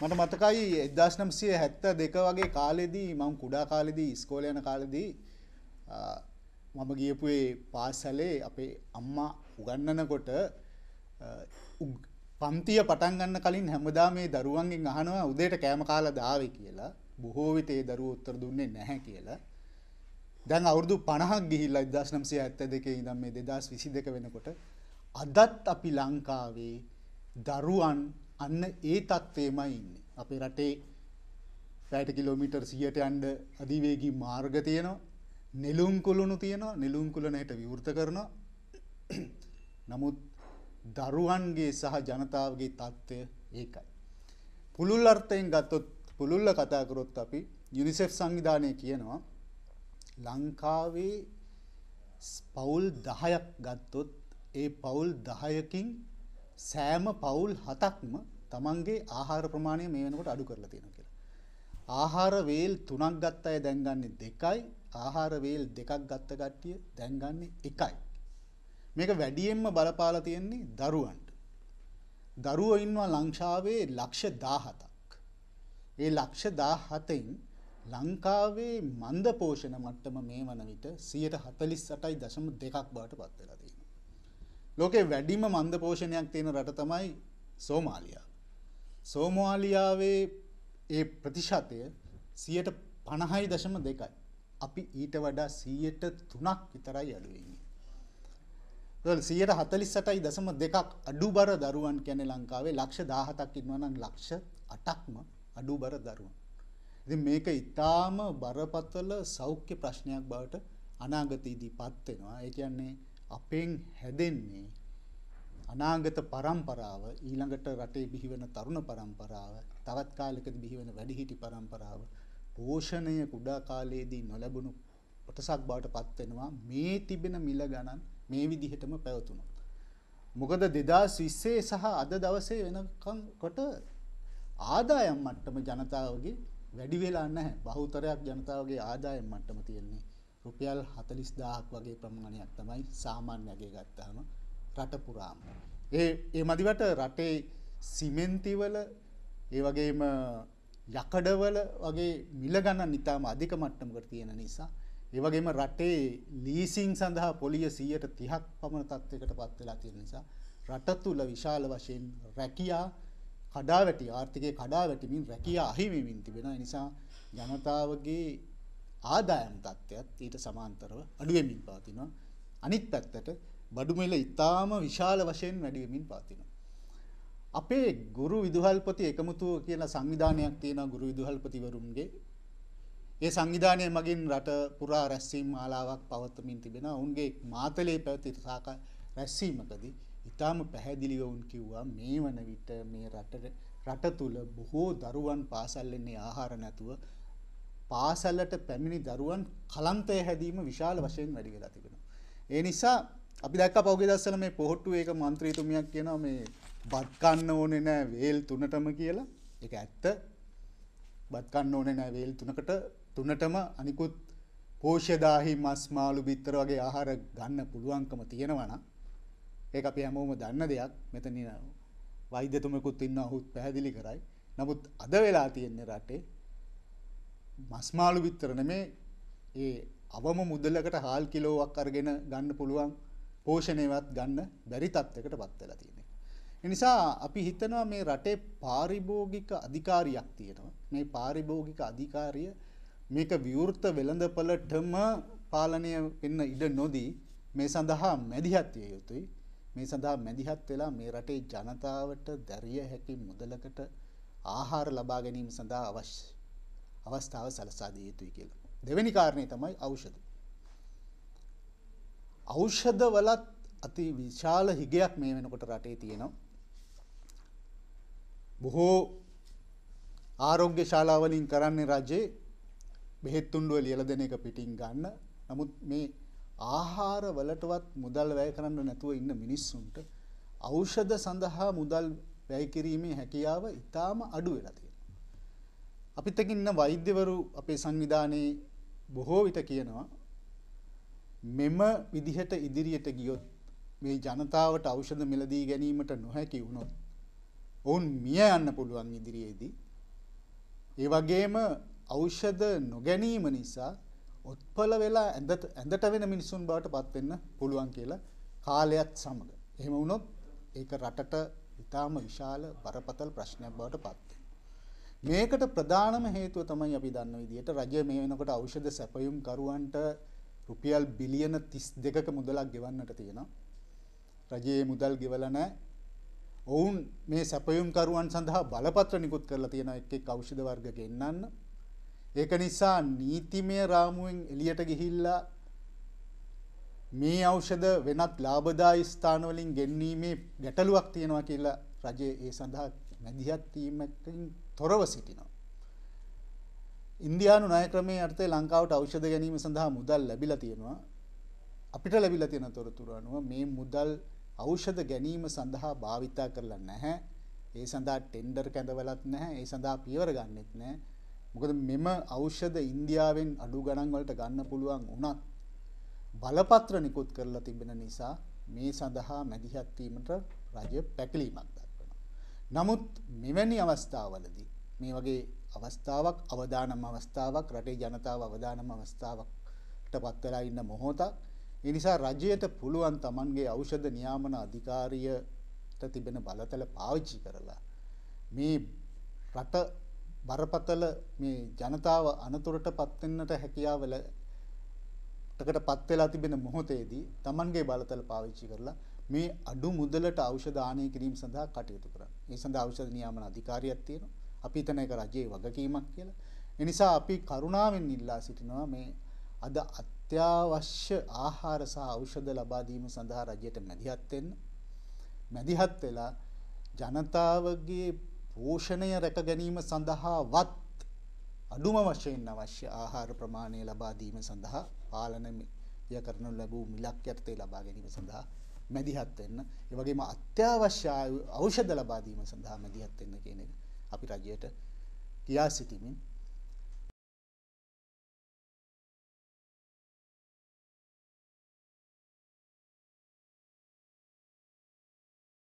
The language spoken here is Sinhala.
මට මතකයි 1972 වගේ කාලෙදී මම කුඩා කාලෙදී ඉස්කෝලේ යන කාලෙදී මම ගියපු ඒ පාසලේ අපේ අම්මා උගන්වනකොට පන්තිය පටන් ගන්න කලින් හැමදාම මේ දරුවන්ගෙන් අහනවා උදේට කෑම කාලා දාවේ කියලා. බොහෝ විට ඒ දරුවෝ උත්තර දුන්නේ නැහැ කියලා. දැන් අවුරුදු 50ක් ගිහිල්ලා 1972 ඉඳන් මේ 2022 වෙනකොට අදත් අපි ලංකාවේ දරුවන් අන්න ඒ තත්ත්වෙමයි ඉන්නේ. අපේ රටේ පැයට කිලෝමීටර් 100ට යන්න අධිවේගී මාර්ග තියෙනවා. නෙළුම් කුළුණු තියෙනවා. නෙළුම් කුළුණ හිට විවෘත කරනවා. නමුත් දරුවන්ගේ සහ ජනතාවගේ තත්ත්වය ඒකයි. පුළුල් අර්ථයෙන් ගත්තොත් පුළුල්ල කතා කරොත් අපි යුනිසෙෆ් සංවිධානය කියනවා ලංකාවේ පවුල් 10ක් ගත්තොත් ඒ පවුල් 10කින් සෑම පවුල් 7ක්ම තමන්ගේ ආහාර ප්‍රමාණය මේ වෙනකොට අඩු කරලා තියෙනවා කියලා. ආහාර වේල් තුනක් ගත්ත අය දැන් ගන්නෙ දෙකයි, ආහාර වේල් දෙකක් ගත්ත කට්ටිය දැන් ගන්නෙ එකයි. මේක වැඩියෙන්ම බලපාලා තියෙන්නේ දරුවන්ට. දරුවෝ ඉන්නවා ලංකාවේ ලක්ෂ 17ක්. ඒ ලක්ෂ 17න් ලංකාවේ මන්ද පෝෂණ මට්ටම මේ වන විට 148.2ක් බවට පත් වෙලා තියෙනවා. ලෝකේ වැඩිම මන්ද පෝෂණයක් තියෙන රට තමයි සෝමාලියා. සෝමෝලියාවේ ඒ ප්‍රතිශතය සියයට පණහයි දශම දෙකයි. අපි ඊට වඩා සීයට තුනක් විතරයි අඩුවෙන්නේ. සියයට හතලිස් සටයි දසම දෙකක් අඩු බර දරුවන් කැනෙ ලංකාවේ ලක්ෂ දාහතක් ඉන්නවනම් ලක්ෂ අටක්ම අඩු බර දරුවන්. ඉති මේක ඉතාම බරපතල සෞඛ්‍ය ප්‍රශ්නයක් බවට අනාගතයේදී පත්වෙනවා. ඒ කියන්නේ අපෙන් හැදෙන්නේ අනාගත පරම්පරාව ඊළඟට රටේ බිහිවන තරුණ පරම්පරාව තවත් කාලෙකදී බිහිවන වැඩිහිටි පරම්පරාව පෝෂණය කුඩා කාලයේදී නොලැබුණු කොටසක් බවට පත් වෙනවා මේ තිබෙන මිල ගණන් මේ විදිහටම පැවතුණොත්. මොකද 2020 සහ අද දවසේ වෙනකම් කොට ආදායම් මට්ටම ජනතාවගේ වැඩි වෙලා නැහැ. බහුතරයක් ජනතාවගේ ආදායම් මට්ටම තියෙන්නේ රුපියල් 40000ක් වගේ ප්‍රමාණයක් තමයි සාමාන්‍ය අගේ ගත්තාම. රට පුරාම. ඒ ඒ මදිවට රටේ සිමෙන්තිවල ඒ වගේම යකඩවල වගේ මිල ගණන් ඉතාම අධික මට්ටමකට තියෙන නිසා ඒ වගේම රටේ ලීසින් සඳහා පොලිය 130ක් පමණ තත්යකට පත් වෙලා තියෙන නිසා රට තුල විශාල වශයෙන් රැකියා කඩාවැටි ආර්ථිකය කඩාවැටිමින් රැකියා අහිමිවින් තිබෙනවා. ඒ නිසා ජනතාවගේ ආදායම් තත්ත්වයත් ඊට සමාන්තරව අඩු වෙමින් පවතිනවා. අනිත් පැත්තට බඩු මිල ඉතාම විශාල වශයෙන් වැඩි වෙමින් පවතිනවා. අපේ ගුරු විදුහල්පති එකමුතුව කියන සංවිධානයක් තියෙනවා ගුරු විදුහල්පතිවරුන්ගේ. ඒ සංවිධානය මගින් රට පුරා රැස්වීම් මාලාවක් පවත්වමින් තිබෙනවා. ඔවුන්ගේ මාතලේ පැවති සාකා රැස්වීමකදී ඉතාම පැහැදිලිව ඔවුන් කිව්වා මේ වන විට මේ රට රට තුල බොහෝ දරුවන් පාසල් එන්නේ ආහාර නැතුව පාසලට පැමිණි දරුවන් කලන්තය හැදීම විශාල වශයෙන් වැඩි වෙලා තිබෙනවා. ඒ නිසා අපි දැක්ක පෞගේ දස්සල මේ පොහොට්ටු ඒක මන්ත්‍රීතුමියක් කියනවා මේ බත් කන්න ඕනේ නෑ වේල් තුනටම කියලා. ඒක ඇත්ත. බත් කන්න ඕනේ නෑ වේල් තුනකට තුනටම අනිකුත් පෝෂ්‍යදාහි මස් මාළු බිත්තර වගේ ආහාර ගන්න පුළුවන්කම තියෙනවා නම් ඒක අපි හැමෝම දන්න දෙයක්. මෙතන වෛද්‍යතුමෙකුත් ඉන්නවා ඔහුත් පැහැදිලි කරයි. නමුත් අද වෙලා තියෙන්නේ රටේ මස් මාළු බිත්තර නෙමේ ඒ අවම මුදලකට හාල් කිලෝවක් අරගෙන ගන්න පුළුවන් පෝෂණයවත් ගන්න බැරි තත්ත්වයකට පත් වෙලා තියෙනවා. ඒ නිසා අපි හිතනවා මේ රටේ පාරිභෝගික අධිකාරියක් තියෙනවා. මේ පාරිභෝගික අධිකාරිය මේක විවෘත වෙළඳපළටම පාලනය වෙන්න ඉඩ නොදී මේ සඳහා මැදිහත් විය යුතුයි. මේ සඳහා මැදිහත් වෙලා මේ රටේ ජනතාවට දැරිය හැකි මුදලකට ආහාර ලබා ගැනීම සඳහා අවශ්‍ය අවස්ථාව සලසා දිය යුතුයි කියලා. දෙවෙනි කාරණේ තමයි ඖෂධ. ඖෂධවලත් අති විශාල හිගයක් මේ වෙනකොට රටේ තියෙනවා. බොහෝ ආරෝග්‍ය ශාලාවලින් කරන්නේ රජේ බෙහෙත් තුණ්ඩුව ලියලා දෙන එක පිටින් ගන්න. නමුත් මේ ආහාර වලටවත් මුදල් වැය කරන්න නැතුව ඉන්න මිනිස්සුන්ට ඖෂධ සඳහා මුදල් වැය කිරීමේ හැකියාව ඉතාම අඩු වෙලා තියෙනවා. අපිත් එක්ක ඉන්න වෛද්‍යවරු අපේ සංවිධානයේ බොහෝ විට කියනවා මෙම විදිහට ඉදිරියට ගියොත් මේ ජනතාවට ඖෂධ මිලදී ගැනීමට නොහැකි වුණොත් ඔවුන් මිය යන්න පුළුවන් ඉදිරියේදී ඒ වගේම ඖෂධ නොගැනීම නිසා උත්පල වෙලා ඇඳට ඇඳට වෙන මිනිසුන් බවට පත් වෙන්න පුළුවන් කියලා කාලයත් සමග එහෙම වුණොත් ඒක රටට ඉතාම විශාල බරපතල ප්‍රශ්නයක් බවට පත් මේකට ප්‍රධානම හේතුව තමයි අපි දන්න විදිහට රජය මේ වෙනකොට ඖෂධ සැපයුම් කරුවන්ට රුපියල් බිලියන 32ක මුදලක් ගෙවන්නට තියෙනවා. රජයේ මුදල් ගෙවලා නැහැ. ඔවුන් මේ සැපයුම්කරුවන් සඳහා බලපත්‍ර නිකුත් කරලා තියෙනවා එක් එක් ඖෂධ වර්ග ගෙන්නන්න. ඒක නිසා නීතිමය රාමුවෙන් එළියට ගිහිල්ලා මේ ඖෂධ වෙනත් ලාභදායී ස්ථාන වලින් ගෙන්වීමේ ගැටලුවක් තියෙනවා කියලා රජය ඒ සඳහා මැදිහත් වීමකින් තොරව සිටිනවා. ඉන්දයානු නායක්‍රමේ අර්ථය ලංකාවට අවෂධ ගැනීම සඳහා මුදල් ලැබිල තියෙනවා අපිට ලැබිල තියෙන තොරතුර අනුව මේ මුදල් අවෂධ ගැනීම සඳහා භාවිතා කරලා නැහැ ඒ සඳහා ටෙන්ඩර් කැඳවලත් නැහැ ඒ සඳහා පියවර ගන්නෙත් නෑ මොකද මෙම අවෂධ ඉන්දියාවෙන් අඩු ගණන්වලට ගන්න පුළුවන් වනත් බලපත්‍ර නිකුත් කරලා තිබෙන නිසා මේ සඳහා මැදිහත්වීමට රජ පැකිලීමක් දක්වනවා. නමුත් මෙවැනි අවස්ථාවලදී මේ වගේ අවස්ථාවක් අවදානම් අවස්ථාවක් රටේ ජනතාව අවදානම් අවස්ථාවකට පත් වෙලා ඉන්න මොහොතක් ඒ නිසා රජයට පුළුවන් Tamanගේ ඖෂධ නියාමන අධිකාරියට තිබෙන බලතල පාවිච්චි කරලා මේ රට බරපතල මේ ජනතාව අනතුරට පත් වෙන්නට හැකියාවල ටකට පත් වෙලා තිබෙන මොහොතේදී Tamanගේ බලතල පාවිච්චි කරලා මේ අඩු මුදලට ඖෂධ ආනය කිරීම සඳහා කටයුතු කරන්න. ඒ සඳහා ඖෂධ නියාමන අධිකාරියක් තියෙනවා. අපි හිතන එක රජයේ වගකීමක් කියලා. ඒ නිසා අපි කරුණාවෙන් ඉල්ලා සිටිනවා මේ අද අත්‍යවශ්‍ය ආහාර සහ ඖෂධ ලබා දීම සඳහා රජයට මැදිහත් වෙන්න. මැදිහත් වෙලා ජනතාවගේ පෝෂණය රැක ගැනීම සඳහාවත් අඩුම වශයෙන් අවශ්‍ය ආහාර ප්‍රමාණය ලබා දීම සඳහා පාලනය කරනු ලැබූ මිලක් යටතේ ලබා ගැනීම සඳහා මැදිහත් වෙන්න. ඒ වගේම අත්‍යවශ්‍ය ඖෂධ ලබා දීම සඳහා මැදිහත් වෙන්න කියන එක අපි රජයට කියා සිටිමින්